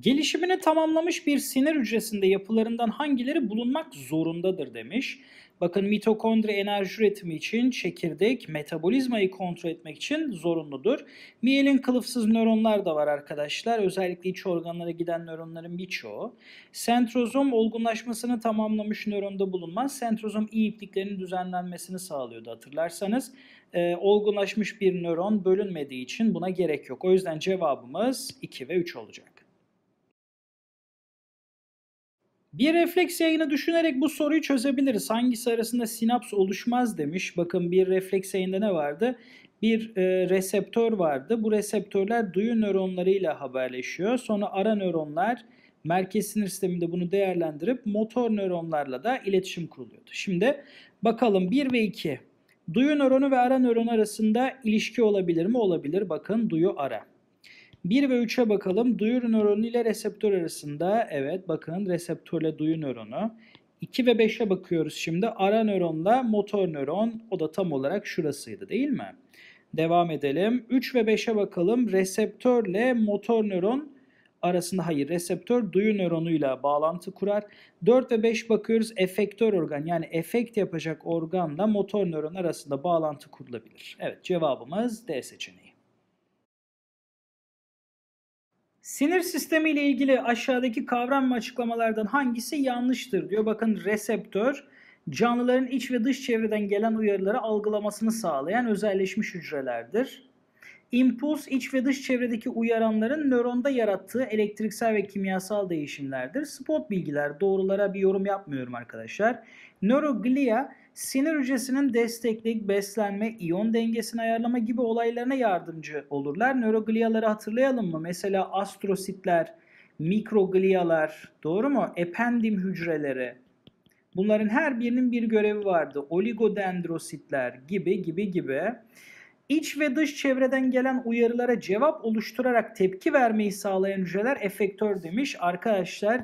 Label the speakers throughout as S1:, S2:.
S1: Gelişimini tamamlamış bir sinir hücresinde yapılarından hangileri bulunmak zorundadır demiş. Bakın mitokondri enerji üretimi için çekirdek metabolizmayı kontrol etmek için zorunludur. Miyelin kılıfsız nöronlar da var arkadaşlar. Özellikle iç organlara giden nöronların birçoğu. Sentrozom olgunlaşmasını tamamlamış nöronda bulunmaz. Sentrozom iyi ipliklerinin düzenlenmesini sağlıyordu hatırlarsanız. Ee, olgunlaşmış bir nöron bölünmediği için buna gerek yok. O yüzden cevabımız 2 ve 3 olacak. Bir refleks yayını düşünerek bu soruyu çözebiliriz. Hangisi arasında sinaps oluşmaz demiş. Bakın bir refleks yayında ne vardı? Bir e, reseptör vardı. Bu reseptörler duyu nöronlarıyla haberleşiyor. Sonra ara nöronlar merkez sinir sisteminde bunu değerlendirip motor nöronlarla da iletişim kuruluyordu. Şimdi bakalım 1 ve 2. Duyu nöronu ve ara nöron arasında ilişki olabilir mi? Olabilir. Bakın duyu ara. 1 ve 3'e bakalım. Duyur nöronu ile reseptör arasında. Evet bakın reseptörle duyu nöronu. 2 ve 5'e bakıyoruz şimdi. Ara nöronla motor nöron. O da tam olarak şurasıydı değil mi? Devam edelim. 3 ve 5'e bakalım. Reseptörle motor nöron arasında hayır reseptör duyu nöronuyla bağlantı kurar. 4 ve 5 bakıyoruz efektör organ yani efekt yapacak organla motor nöron arasında bağlantı kurulabilir. Evet cevabımız D seçeneği. Sinir sistemi ile ilgili aşağıdaki kavram ve açıklamalardan hangisi yanlıştır diyor. Bakın reseptör canlıların iç ve dış çevreden gelen uyarıları algılamasını sağlayan özelleşmiş hücrelerdir. Impuls, iç ve dış çevredeki uyaranların nöronda yarattığı elektriksel ve kimyasal değişimlerdir. Spot bilgiler, doğrulara bir yorum yapmıyorum arkadaşlar. Nöroglia sinir hücresinin desteklik, beslenme, iyon dengesini ayarlama gibi olaylarına yardımcı olurlar. Nörogliaları hatırlayalım mı? Mesela astrositler, mikroglialar, doğru mu? Ependim hücreleri. Bunların her birinin bir görevi vardı. Oligodendrositler gibi gibi gibi. İç ve dış çevreden gelen uyarılara cevap oluşturarak tepki vermeyi sağlayan hücreler efektör demiş. Arkadaşlar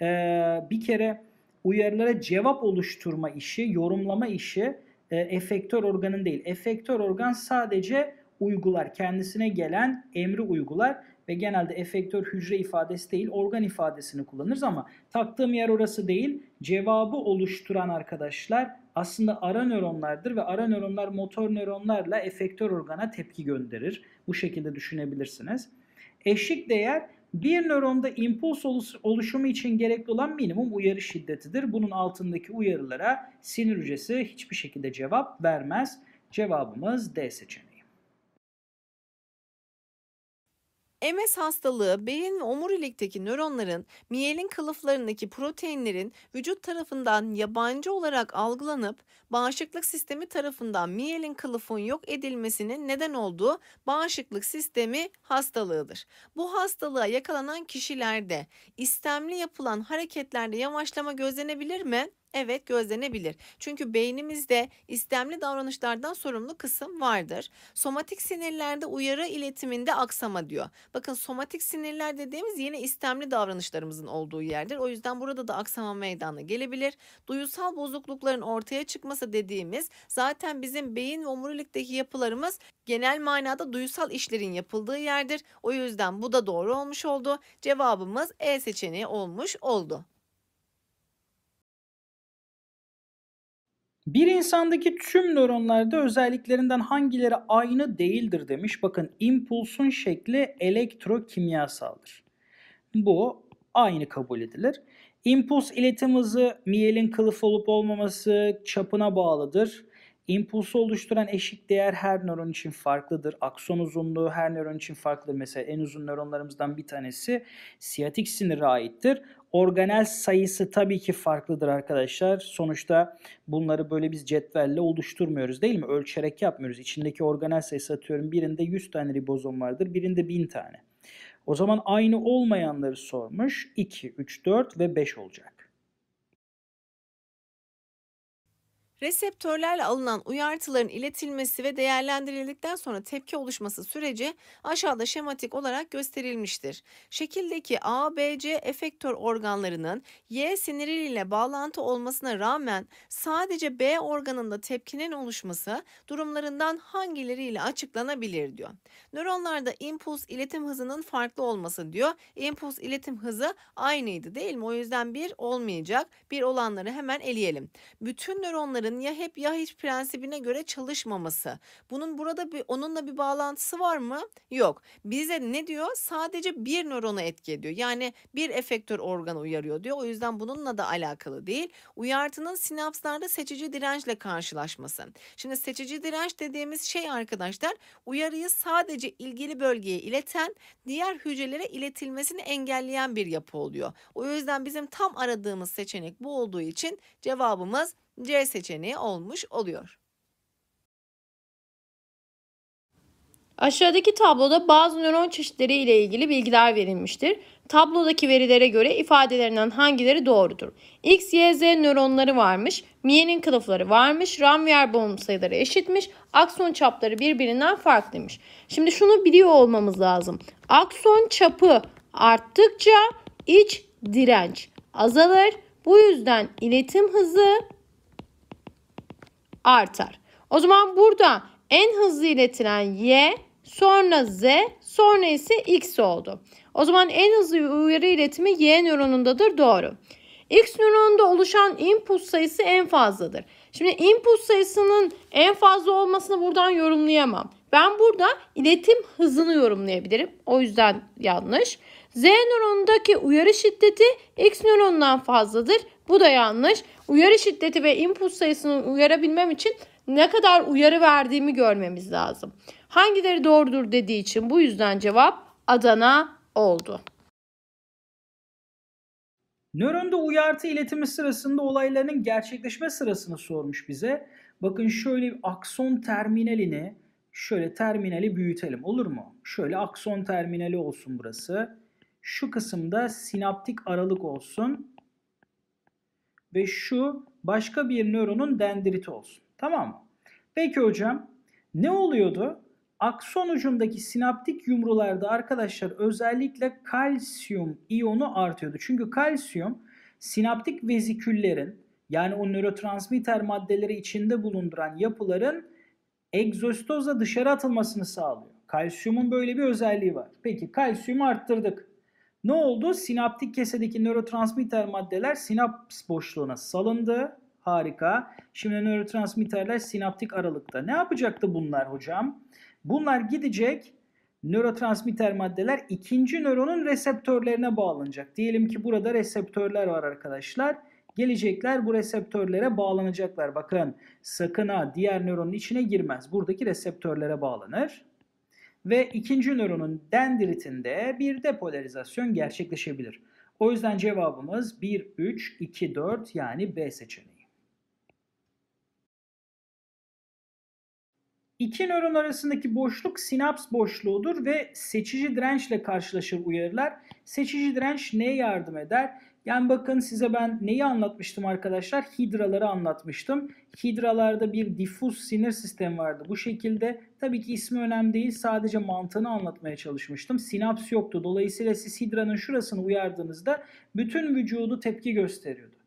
S1: ee, bir kere uyarılara cevap oluşturma işi, yorumlama işi e, efektör organın değil. Efektör organ sadece uygular, kendisine gelen emri uygular ve genelde efektör hücre ifadesi değil organ ifadesini kullanırız ama taktığım yer orası değil. Cevabı oluşturan arkadaşlar aslında ara nöronlardır ve ara nöronlar motor nöronlarla efektör organa tepki gönderir. Bu şekilde düşünebilirsiniz. Eşik değer bir nöronda impuls oluşumu için gerekli olan minimum uyarı şiddetidir. Bunun altındaki uyarılara sinir hücresi hiçbir şekilde cevap vermez. Cevabımız D seçeneği.
S2: MS hastalığı beyin ve omurilikteki nöronların miyelin kılıflarındaki proteinlerin vücut tarafından yabancı olarak algılanıp bağışıklık sistemi tarafından miyelin kılıfın yok edilmesinin neden olduğu bağışıklık sistemi hastalığıdır. Bu hastalığa yakalanan kişilerde istemli yapılan hareketlerde yavaşlama gözlenebilir mi? Evet gözlenebilir. Çünkü beynimizde istemli davranışlardan sorumlu kısım vardır. Somatik sinirlerde uyarı iletiminde aksama diyor. Bakın somatik sinirler dediğimiz yine istemli davranışlarımızın olduğu yerdir. O yüzden burada da aksama meydana gelebilir. Duyusal bozuklukların ortaya çıkması dediğimiz zaten bizim beyin ve omurilikteki yapılarımız genel manada duyusal işlerin yapıldığı yerdir. O yüzden bu da doğru olmuş oldu. Cevabımız E seçeneği olmuş oldu.
S1: Bir insandaki tüm nöronlarda özelliklerinden hangileri aynı değildir demiş. Bakın impulsun şekli elektrokimyasaldır. Bu aynı kabul edilir. İmpuls iletim hızı miyelin kılıf olup olmaması çapına bağlıdır. İmpulsu oluşturan eşik değer her nöron için farklıdır. Akson uzunluğu her nöron için farklıdır. Mesela en uzun nöronlarımızdan bir tanesi siyatik sinire aittir. Organel sayısı tabii ki farklıdır arkadaşlar. Sonuçta bunları böyle biz cetvelle oluşturmuyoruz değil mi? Ölçerek yapmıyoruz. İçindeki organel sayısı atıyorum birinde 100 tane ribozom vardır, birinde 1000 tane. O zaman aynı olmayanları sormuş. 2, 3, 4 ve 5 olacak.
S2: Reseptörlerle alınan uyartıların iletilmesi ve değerlendirildikten sonra tepki oluşması süreci aşağıda şematik olarak gösterilmiştir. Şekildeki A, B, C efektör organlarının Y siniriyle bağlantı olmasına rağmen sadece B organında tepkinin oluşması durumlarından hangileriyle açıklanabilir diyor. Nöronlarda impuls iletim hızının farklı olması diyor. Impuls iletim hızı aynıydı değil mi? O yüzden bir olmayacak. Bir olanları hemen eleyelim. Bütün nöronların iktidarın ya hep ya hiç prensibine göre çalışmaması. Bunun burada bir onunla bir bağlantısı var mı? Yok. Bize ne diyor? Sadece bir nörona etki ediyor. Yani bir efektör organı uyarıyor diyor. O yüzden bununla da alakalı değil. Uyartının sinapslarda seçici dirençle karşılaşması. Şimdi seçici direnç dediğimiz şey arkadaşlar uyarıyı sadece ilgili bölgeye ileten diğer hücrelere iletilmesini engelleyen bir yapı oluyor. O yüzden bizim tam aradığımız seçenek bu olduğu için cevabımız C seçeneği olmuş oluyor.
S3: Aşağıdaki tabloda bazı nöron çeşitleri ile ilgili bilgiler verilmiştir. Tablodaki verilere göre ifadelerinden hangileri doğrudur? X, Y, Z nöronları varmış, miyenin kılıfları varmış, ram ve yer bağımlı sayıları eşitmiş, akson çapları birbirinden farklıymış. Şimdi şunu biliyor olmamız lazım. Akson çapı arttıkça iç direnç azalır. Bu yüzden iletim hızı artar. O zaman burada en hızlı iletilen y sonra z sonra ise x oldu. O zaman en hızlı uyarı iletimi y nöronundadır doğru. X nöronunda oluşan input sayısı en fazladır. Şimdi input sayısının en fazla olmasını buradan yorumlayamam. Ben burada iletim hızını yorumlayabilirim. O yüzden yanlış. Z nöronundaki uyarı şiddeti X nörondan fazladır. Bu da yanlış. Uyarı şiddeti ve input sayısını uyarabilmem için ne kadar uyarı verdiğimi görmemiz lazım. Hangileri doğrudur dediği için bu yüzden cevap Adana oldu.
S1: Nöronda uyartı iletimi sırasında olayların gerçekleşme sırasını sormuş bize. Bakın şöyle akson terminalini şöyle terminali büyütelim olur mu? Şöyle akson terminali olsun burası. Şu kısımda sinaptik aralık olsun. Ve şu başka bir nöronun dendriti olsun. Tamam mı? Peki hocam ne oluyordu? Akson ucundaki sinaptik yumrularda arkadaşlar özellikle kalsiyum iyonu artıyordu. Çünkü kalsiyum sinaptik veziküllerin yani o nörotransmitter maddeleri içinde bulunduran yapıların egzostozla dışarı atılmasını sağlıyor. Kalsiyumun böyle bir özelliği var. Peki kalsiyumu arttırdık. Ne oldu? Sinaptik kesedeki nörotransmitter maddeler sinaps boşluğuna salındı. Harika. Şimdi nörotransmitterler sinaptik aralıkta. Ne yapacaktı bunlar hocam? Bunlar gidecek nörotransmitter maddeler ikinci nöronun reseptörlerine bağlanacak. Diyelim ki burada reseptörler var arkadaşlar. Gelecekler bu reseptörlere bağlanacaklar. Bakın sakın ha diğer nöronun içine girmez. Buradaki reseptörlere bağlanır ve ikinci nöronun dendritinde bir depolarizasyon gerçekleşebilir. O yüzden cevabımız 1, 3, 2, 4 yani B seçeneği. İki nöron arasındaki boşluk sinaps boşluğudur ve seçici dirençle karşılaşır uyarılar. Seçici direnç neye yardım eder? Yani bakın size ben neyi anlatmıştım arkadaşlar? Hidraları anlatmıştım. Hidralarda bir difuz sinir sistemi vardı. Bu şekilde tabii ki ismi önemli değil sadece mantığını anlatmaya çalışmıştım. Sinaps yoktu. Dolayısıyla siz hidranın şurasını uyardığınızda bütün vücudu tepki gösteriyordu.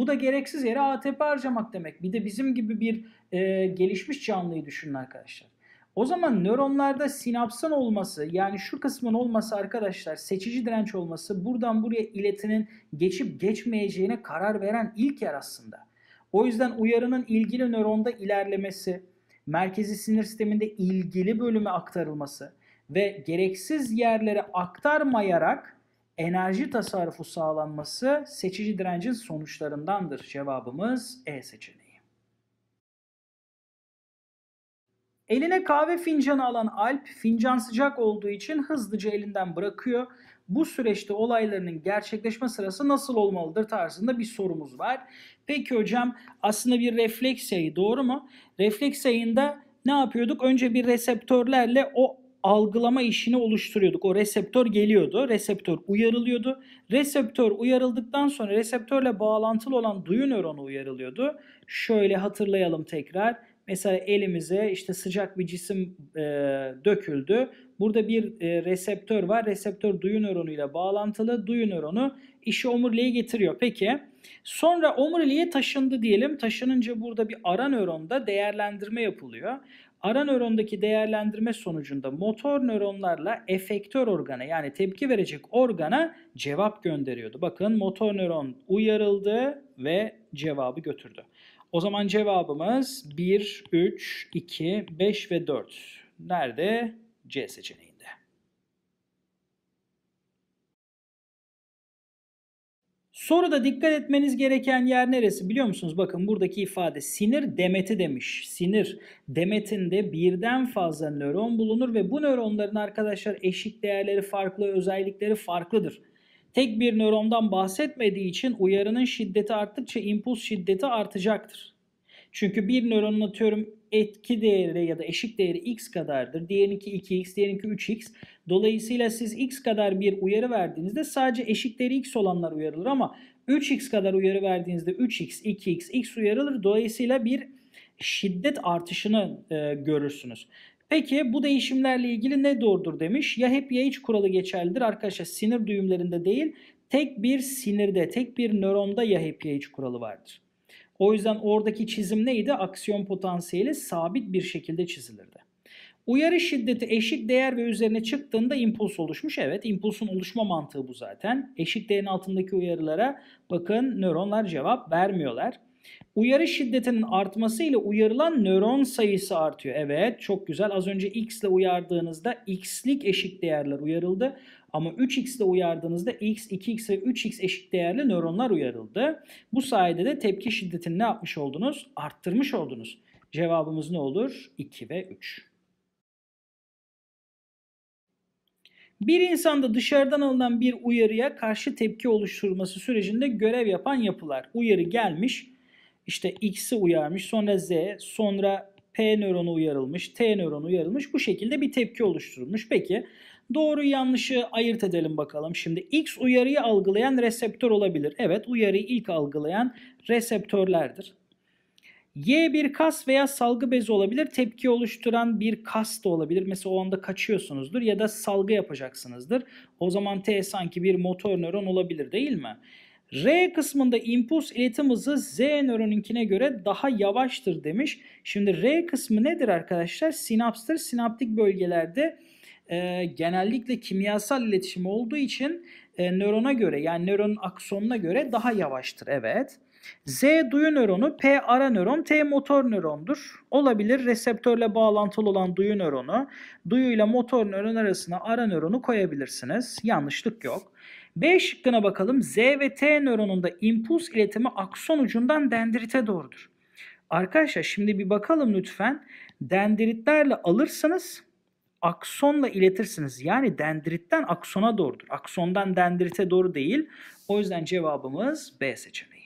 S1: Bu da gereksiz yere ATP harcamak demek. Bir de bizim gibi bir e, gelişmiş canlıyı düşünün arkadaşlar. O zaman nöronlarda sinapsın olması yani şu kısmın olması arkadaşlar seçici direnç olması buradan buraya iletinin geçip geçmeyeceğine karar veren ilk yer aslında. O yüzden uyarının ilgili nöronda ilerlemesi, merkezi sinir sisteminde ilgili bölüme aktarılması ve gereksiz yerlere aktarmayarak enerji tasarrufu sağlanması seçici direncin sonuçlarındandır. Cevabımız E seçeneği. Eline kahve fincanı alan Alp fincan sıcak olduğu için hızlıca elinden bırakıyor. Bu süreçte olaylarının gerçekleşme sırası nasıl olmalıdır tarzında bir sorumuz var. Peki hocam aslında bir refleks yayı doğru mu? Refleks yayında ne yapıyorduk? Önce bir reseptörlerle o algılama işini oluşturuyorduk. O reseptör geliyordu, reseptör uyarılıyordu. Reseptör uyarıldıktan sonra reseptörle bağlantılı olan duyu nöronu uyarılıyordu. Şöyle hatırlayalım tekrar. Mesela elimize işte sıcak bir cisim e, döküldü. Burada bir e, reseptör var. Reseptör duyu nöronu ile bağlantılı. Duyu nöronu işi omuriliğe getiriyor. Peki sonra omuriliğe taşındı diyelim. Taşınınca burada bir ara nöronda değerlendirme yapılıyor ara nörondaki değerlendirme sonucunda motor nöronlarla efektör organa yani tepki verecek organa cevap gönderiyordu. Bakın motor nöron uyarıldı ve cevabı götürdü. O zaman cevabımız 1, 3, 2, 5 ve 4. Nerede? C seçeneği. Sonra da dikkat etmeniz gereken yer neresi biliyor musunuz? Bakın buradaki ifade sinir demeti demiş. Sinir demetinde birden fazla nöron bulunur ve bu nöronların arkadaşlar eşik değerleri farklı, özellikleri farklıdır. Tek bir nörondan bahsetmediği için uyarının şiddeti arttıkça impuls şiddeti artacaktır. Çünkü bir nöronun atıyorum etki değeri ya da eşik değeri x kadardır. Diğerinki 2x, diğerinki 3x. Dolayısıyla siz x kadar bir uyarı verdiğinizde sadece eşikleri x olanlar uyarılır ama 3x kadar uyarı verdiğinizde 3x, 2x, x uyarılır. Dolayısıyla bir şiddet artışını e, görürsünüz. Peki bu değişimlerle ilgili ne doğrudur demiş. Ya hep ya hiç kuralı geçerlidir arkadaşlar sinir düğümlerinde değil tek bir sinirde tek bir nöronda ya hep ya hiç kuralı vardır. O yüzden oradaki çizim neydi? Aksiyon potansiyeli sabit bir şekilde çizilirdi. Uyarı şiddeti eşik değer ve üzerine çıktığında impuls oluşmuş. Evet impulsun oluşma mantığı bu zaten. Eşik değerin altındaki uyarılara bakın nöronlar cevap vermiyorlar. Uyarı şiddetinin artması ile uyarılan nöron sayısı artıyor. Evet çok güzel. Az önce x ile uyardığınızda x'lik eşik değerler uyarıldı. Ama 3x ile uyardığınızda x, 2x ve 3x eşik değerli nöronlar uyarıldı. Bu sayede de tepki şiddetini ne yapmış oldunuz? Arttırmış oldunuz. Cevabımız ne olur? 2 ve 3. Bir insanda dışarıdan alınan bir uyarıya karşı tepki oluşturması sürecinde görev yapan yapılar. Uyarı gelmiş, işte X'i uyarmış, sonra Z, sonra P nöronu uyarılmış, T nöronu uyarılmış. Bu şekilde bir tepki oluşturulmuş. Peki doğru yanlışı ayırt edelim bakalım. Şimdi X uyarıyı algılayan reseptör olabilir. Evet uyarıyı ilk algılayan reseptörlerdir. Y bir kas veya salgı bezi olabilir. Tepki oluşturan bir kas da olabilir. Mesela o anda kaçıyorsunuzdur ya da salgı yapacaksınızdır. O zaman T sanki bir motor nöron olabilir değil mi? R kısmında impuls iletim hızı Z nöronunkine göre daha yavaştır demiş. Şimdi R kısmı nedir arkadaşlar? Sinapstır. Sinaptik bölgelerde e, genellikle kimyasal iletişim olduğu için e, nörona göre yani nöronun aksonuna göre daha yavaştır. Evet. Z duyu nöronu, P ara nöron, T motor nörondur. Olabilir reseptörle bağlantılı olan duyu nöronu. Duyu ile motor nöron arasına ara nöronu koyabilirsiniz. Yanlışlık yok. B şıkkına bakalım. Z ve T nöronunda impuls iletimi akson ucundan dendrite doğrudur. Arkadaşlar şimdi bir bakalım lütfen. Dendritlerle alırsınız, aksonla iletirsiniz. Yani dendritten aksona doğrudur. Aksondan dendrite doğru değil. O yüzden cevabımız B seçeneği.